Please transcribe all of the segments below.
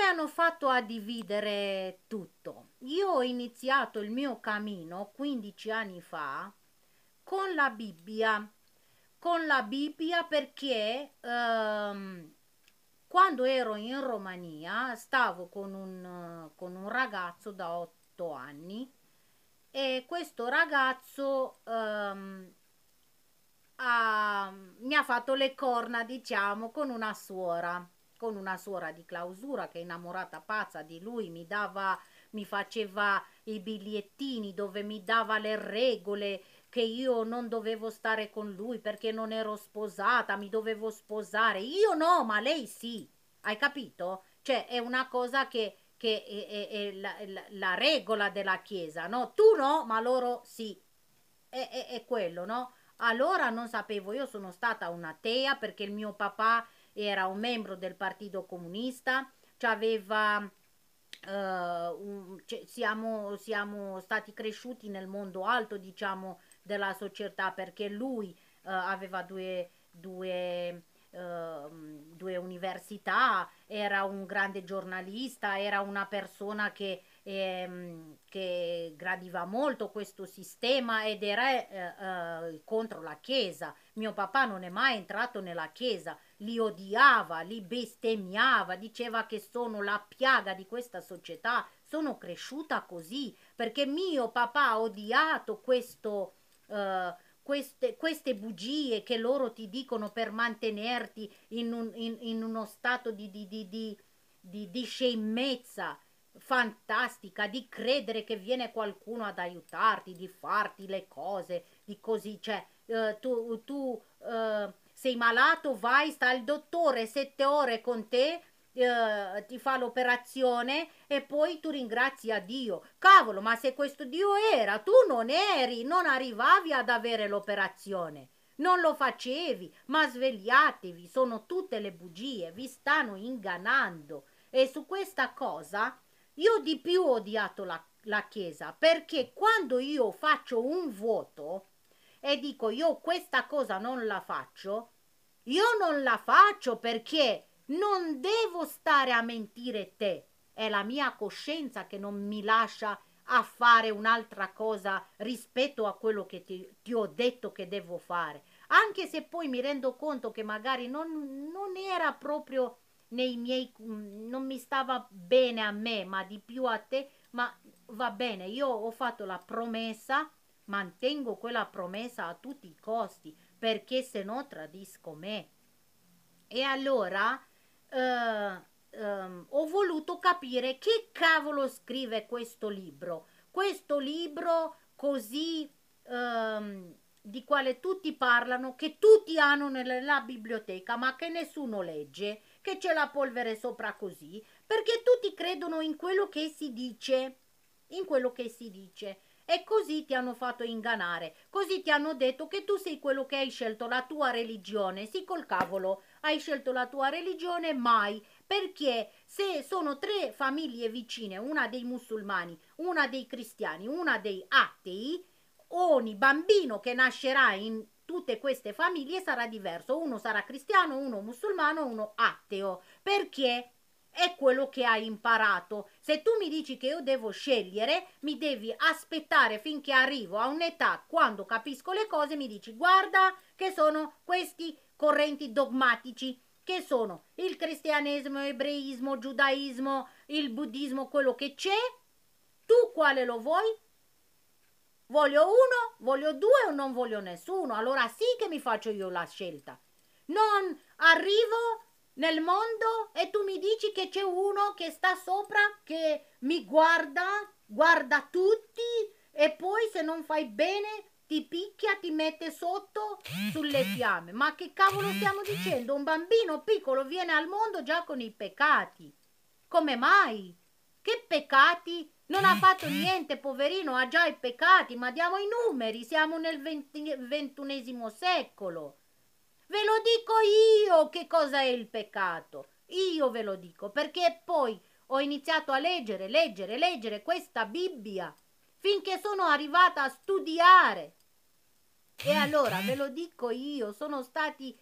come hanno fatto a dividere tutto? Io ho iniziato il mio cammino 15 anni fa con la Bibbia, con la Bibbia perché ehm, quando ero in Romania stavo con un, con un ragazzo da 8 anni e questo ragazzo ehm, ha, mi ha fatto le corna, diciamo, con una suora con una suora di clausura che è innamorata pazza di lui, mi dava, mi faceva i bigliettini dove mi dava le regole che io non dovevo stare con lui perché non ero sposata, mi dovevo sposare. Io no, ma lei sì. Hai capito? Cioè è una cosa che, che è, è, è la, la, la, regola della Chiesa, no? Tu no, ma loro sì. è quello, no? Allora non sapevo, io sono stata un'atea perché il mio papà era un membro del Partito Comunista, aveva, eh, un, siamo, siamo, stati cresciuti nel mondo alto, diciamo, della società perché lui eh, aveva due, due, eh, due, università, era un grande giornalista, era una persona che ehm, che gradiva molto questo sistema ed era eh, eh, contro la Chiesa. Mio papà non è mai entrato nella Chiesa, li odiava, li bestemmiava, diceva che sono la piaga di questa società. Sono cresciuta così perché mio papà ha odiato questo... Eh, queste, queste, bugie che loro ti dicono per mantenerti in, un, in, in uno stato di, di, di, di, di sceimezza fantastica di credere che viene qualcuno ad aiutarti, di farti le cose, di così, cioè eh, tu, tu eh, sei malato, vai, sta il dottore sette ore con te, eh, ti fa l'operazione e poi tu ringrazi a Dio. Cavolo, ma se questo Dio era, tu non eri, non arrivavi ad avere l'operazione. Non lo facevi, ma svegliatevi, sono tutte le bugie, vi stanno ingannando. E su questa cosa io di più ho odiato la, la Chiesa perché quando io faccio un vuoto e dico io questa cosa non la faccio, io non la faccio perché non devo stare a mentire te. È la mia coscienza che non mi lascia a fare un'altra cosa rispetto a quello che ti, ti, ho detto che devo fare. Anche se poi mi rendo conto che magari non, non era proprio nei miei mm, non mi stava bene a me, ma di più a te, ma va bene, io ho fatto la promessa, mantengo quella promessa a tutti i costi, perché se no tradisco me. E allora eh, eh, ho voluto capire che cavolo scrive questo libro. Questo libro così eh, di quale tutti parlano, che tutti hanno nella biblioteca, ma che nessuno legge che c'è la polvere sopra così, perché tutti credono in quello che si dice, in quello che si dice. E così ti hanno fatto ingannare, così ti hanno detto che tu sei quello che hai scelto la tua religione. Sì, col cavolo, hai scelto la tua religione mai, perché se sono tre famiglie vicine, una dei musulmani, una dei cristiani, una dei atei, ogni bambino che nascerà in tutte queste famiglie sarà diverso, uno sarà cristiano, uno musulmano, uno ateo, perché è quello che hai imparato. Se tu mi dici che io devo scegliere, mi devi aspettare finché arrivo a un'età, quando capisco le cose, mi dici guarda che sono questi correnti dogmatici che sono il cristianesimo, ebreismo, giudaismo, il buddismo, quello che c'è. Tu quale lo vuoi? Voglio uno, voglio due o non voglio nessuno. Allora sì che mi faccio io la scelta. Non arrivo nel mondo e tu mi dici che c'è uno che sta sopra, che mi guarda, guarda tutti e poi se non fai bene ti picchia, ti mette sotto sulle fiamme. Ma che cavolo stiamo dicendo? Un bambino piccolo viene al mondo già con i peccati. Come mai? Che peccati non ha fatto niente, poverino, ha già i peccati, ma diamo i numeri, siamo nel ventunesimo secolo. Ve lo dico io che cosa è il peccato. Io ve lo dico, perché poi ho iniziato a leggere, leggere, leggere questa Bibbia, finché sono arrivata a studiare. E allora, ve lo dico io, sono stati...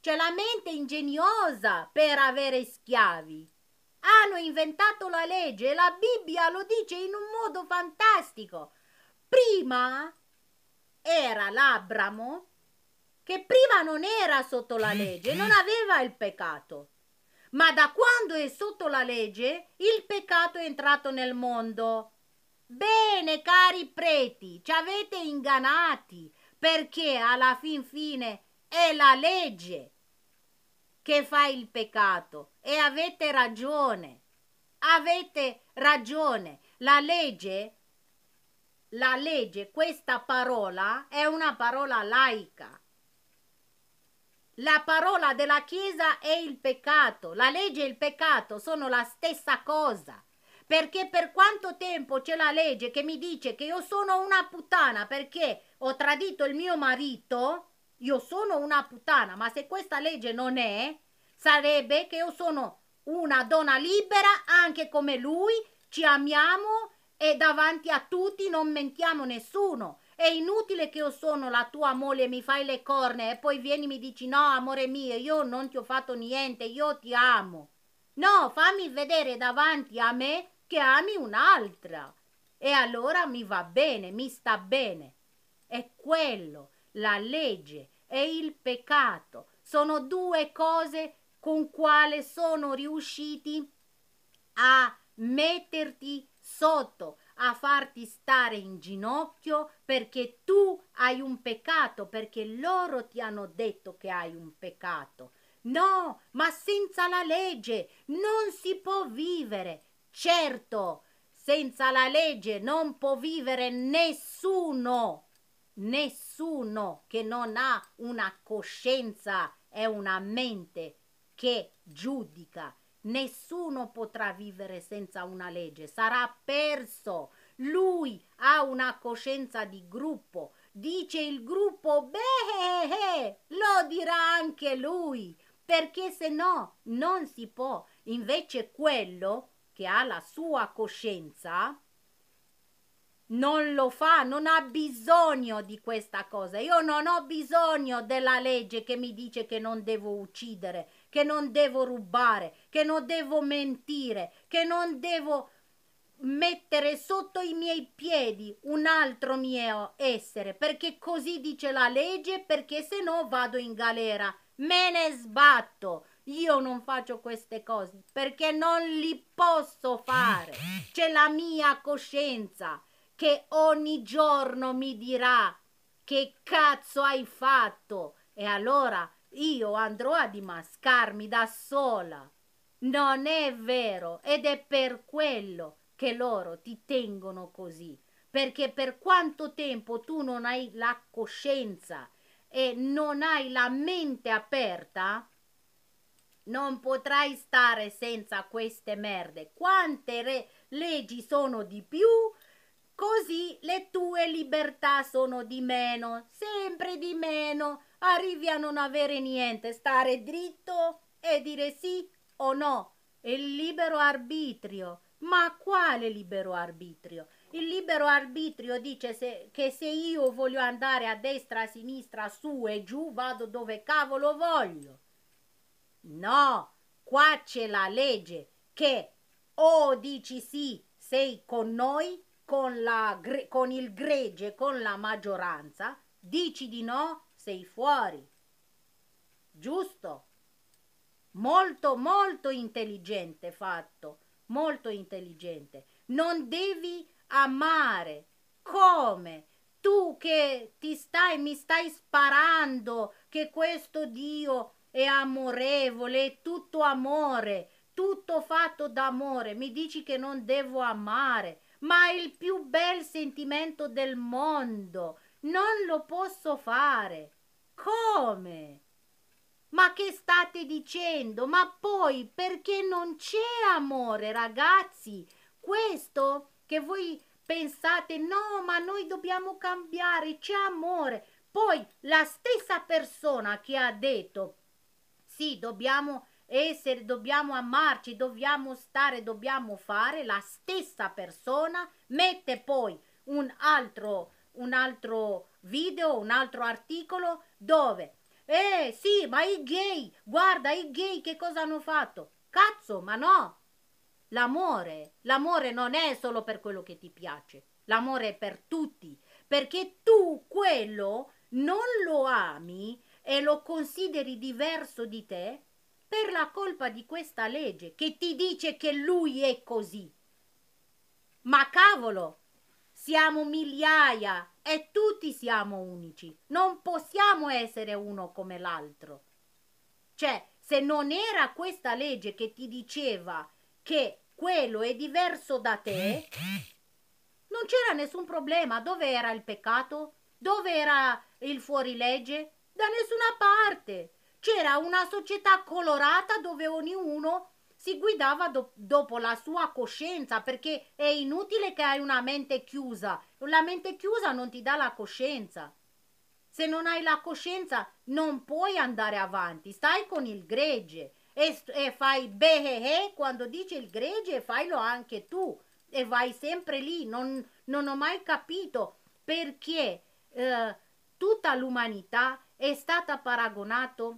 C'è la mente ingegnosa per avere schiavi hanno inventato la legge e la Bibbia lo dice in un modo fantastico. Prima era l'Abramo che prima non era sotto la eh, legge, eh. non aveva il peccato. Ma da quando è sotto la legge, il peccato è entrato nel mondo. Bene, cari preti, ci avete ingannati, perché alla fin fine è la legge che fa il peccato. E avete ragione, avete ragione. La legge, la legge, questa parola è una parola laica. La parola della Chiesa è il peccato, la legge e il peccato sono la stessa cosa. Perché per quanto tempo c'è la legge che mi dice che io sono una puttana perché ho tradito il mio marito, io sono una puttana, ma se questa legge non è, sarebbe che io sono una donna libera anche come lui, ci amiamo e davanti a tutti non mentiamo nessuno. È inutile che io sono la tua moglie, mi fai le corna e poi vieni e mi dici no amore mio, io non ti ho fatto niente, io ti amo. No, fammi vedere davanti a me che ami un'altra. E allora mi va bene, mi sta bene. È quello la legge e il peccato. Sono due cose con quale sono riusciti a metterti sotto, a farti stare in ginocchio perché tu hai un peccato, perché loro ti hanno detto che hai un peccato. No, ma senza la legge non si può vivere. Certo, senza la legge non può vivere nessuno nessuno che non ha una coscienza e una mente che giudica, nessuno potrà vivere senza una legge, sarà perso. Lui ha una coscienza di gruppo, dice il gruppo, beh, lo dirà anche lui, perché se no non si può. Invece quello che ha la sua coscienza, non lo fa, non ha bisogno di questa cosa. Io non ho bisogno della legge che mi dice che non devo uccidere, che non devo rubare, che non devo mentire, che non devo mettere sotto i miei piedi un altro mio essere, perché così dice la legge, perché se no vado in galera. Me ne sbatto. Io non faccio queste cose perché non li posso fare. C'è la mia coscienza che ogni giorno mi dirà che cazzo hai fatto e allora io andrò a dimascarmi da sola. Non è vero ed è per quello che loro ti tengono così, perché per quanto tempo tu non hai la coscienza e non hai la mente aperta, non potrai stare senza queste merde. Quante leggi sono di più Così le tue libertà sono di meno, sempre di meno. Arrivi a non avere niente, stare dritto e dire sì o no. Il libero arbitrio. Ma quale libero arbitrio? Il libero arbitrio dice se, che se io voglio andare a destra, a sinistra, su e giù, vado dove cavolo voglio. No, qua c'è la legge che o dici sì, sei con noi, con, la, con il gregge, con la maggioranza, dici di no, sei fuori. Giusto? Molto, molto intelligente fatto, molto intelligente. Non devi amare. Come? Tu che ti stai, mi stai sparando che questo Dio è amorevole, è tutto amore, tutto fatto d'amore. Mi dici che non devo amare ma è il più bel sentimento del mondo. Non lo posso fare. Come? Ma che state dicendo? Ma poi perché non c'è amore, ragazzi? Questo che voi pensate, no, ma noi dobbiamo cambiare, c'è amore. Poi la stessa persona che ha detto, sì, dobbiamo cambiare e se dobbiamo amarci, dobbiamo stare, dobbiamo fare, la stessa persona mette poi un altro, un altro video, un altro articolo dove eh sì, ma i gay, guarda i gay che cosa hanno fatto? Cazzo, ma no! L'amore, l'amore non è solo per quello che ti piace, l'amore è per tutti, perché tu quello non lo ami e lo consideri diverso di te, per la colpa di questa legge che ti dice che lui è così. Ma cavolo, siamo migliaia e tutti siamo unici, non possiamo essere uno come l'altro. Cioè, se non era questa legge che ti diceva che quello è diverso da te, non c'era nessun problema. Dove era il peccato? Dove era il fuorilegge? Da nessuna parte c'era una società colorata dove ognuno si guidava do- dopo la sua coscienza perché è inutile che hai una mente chiusa. La mente chiusa non ti dà la coscienza. Se non hai la coscienza non puoi andare avanti, stai con il gregge e, e fai behehe quando dice il gregge, fallo anche tu e vai sempre lì. Non, non ho mai capito perché eh, tutta l'umanità è stata paragonata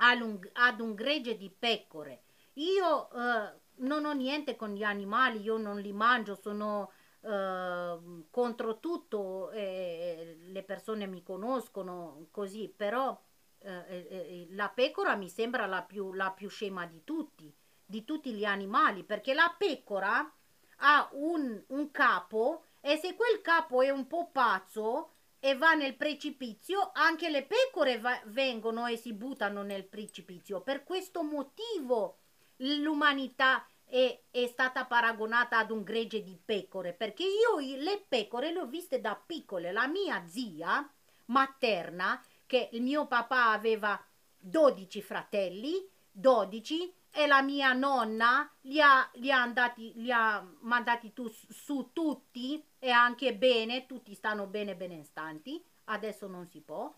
ad un gregge di pecore. Io eh, non ho niente con gli animali, io non li mangio, sono eh, contro tutto, eh, le persone mi conoscono così, però eh, la pecora mi sembra la più, la più scema di tutti, di tutti gli animali, perché la pecora ha un, un capo e se quel capo è un po' pazzo, e va nel precipizio, anche le pecore va- vengono e si buttano nel precipizio. Per questo motivo l'umanità è, è, stata paragonata ad un gregge di pecore, perché io le pecore le ho viste da piccole. La mia zia materna, che il mio papà aveva 12 fratelli, 12, e la mia nonna li ha, li ha, andati, li ha mandati tu, su tutti e anche bene, tutti stanno bene benestanti, adesso non si può.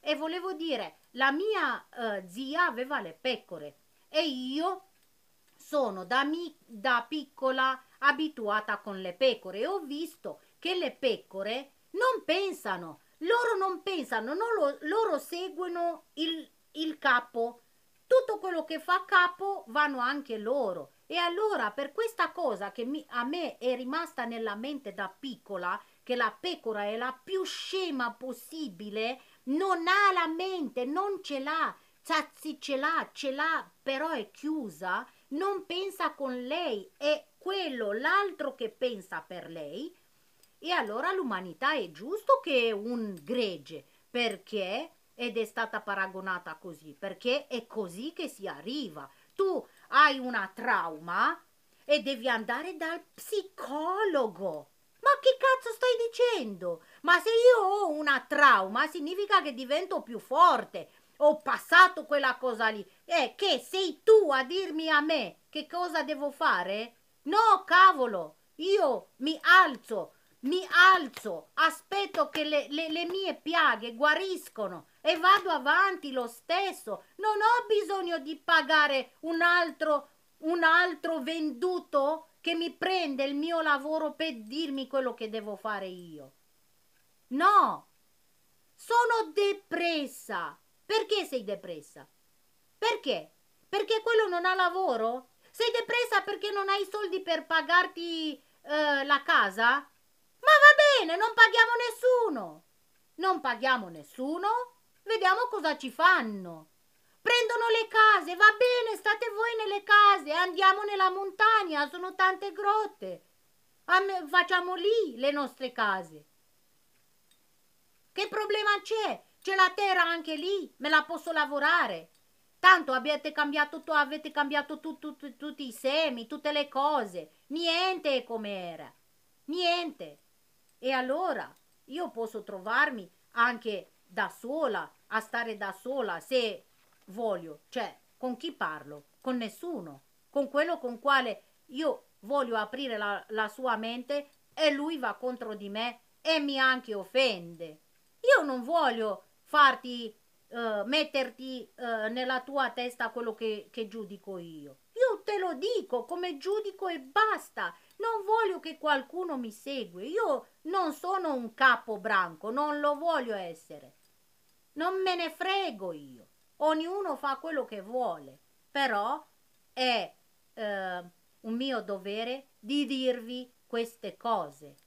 E volevo dire, la mia eh, zia aveva le pecore e io sono da, mi, da piccola abituata con le pecore e ho visto che le pecore non pensano, loro non pensano, non lo, loro seguono il, il capo tutto quello che fa capo vanno anche loro. E allora per questa cosa che mi, a me è rimasta nella mente da piccola, che la pecora è la più scema possibile, non ha la mente, non ce l'ha. Zazzi cioè, ce l'ha, ce l'ha, però è chiusa, non pensa con lei, è quello l'altro che pensa per lei. E allora l'umanità è giusto che è un gregge, perché ed è stata paragonata così, perché è così che si arriva. Tu hai una trauma e devi andare dal psicologo. Ma che cazzo stai dicendo? Ma se io ho una trauma significa che divento più forte. Ho passato quella cosa lì. E eh, che sei tu a dirmi a me che cosa devo fare? No, cavolo, io mi alzo, mi alzo, aspetto che le, le, le, mie piaghe guariscono e vado avanti lo stesso. Non ho bisogno di pagare un altro, un altro venduto che mi prende il mio lavoro per dirmi quello che devo fare io. No, sono depressa. Perché sei depressa? Perché? Perché quello non ha lavoro? Sei depressa perché non hai soldi per pagarti eh, la casa? bene, non paghiamo nessuno. Non paghiamo nessuno, vediamo cosa ci fanno. Prendono le case, va bene, state voi nelle case, andiamo nella montagna, sono tante grotte. facciamo lì le nostre case. Che problema c'è? C'è la terra anche lì, me la posso lavorare. Tanto avete cambiato, to- avete cambiato tu- tu- tu- tutti i semi, tutte le cose. Niente è come era. Niente. E allora io posso trovarmi anche da sola, a stare da sola se voglio, cioè con chi parlo? Con nessuno, con quello con quale io voglio aprire la, la sua mente e lui va contro di me e mi anche offende. Io non voglio farti, eh, metterti eh, nella tua testa quello che, che giudico io te lo dico come giudico e basta. Non voglio che qualcuno mi segue. Io non sono un capo branco, non lo voglio essere. Non me ne frego io. Ognuno fa quello che vuole. Però è eh, un mio dovere di dirvi queste cose.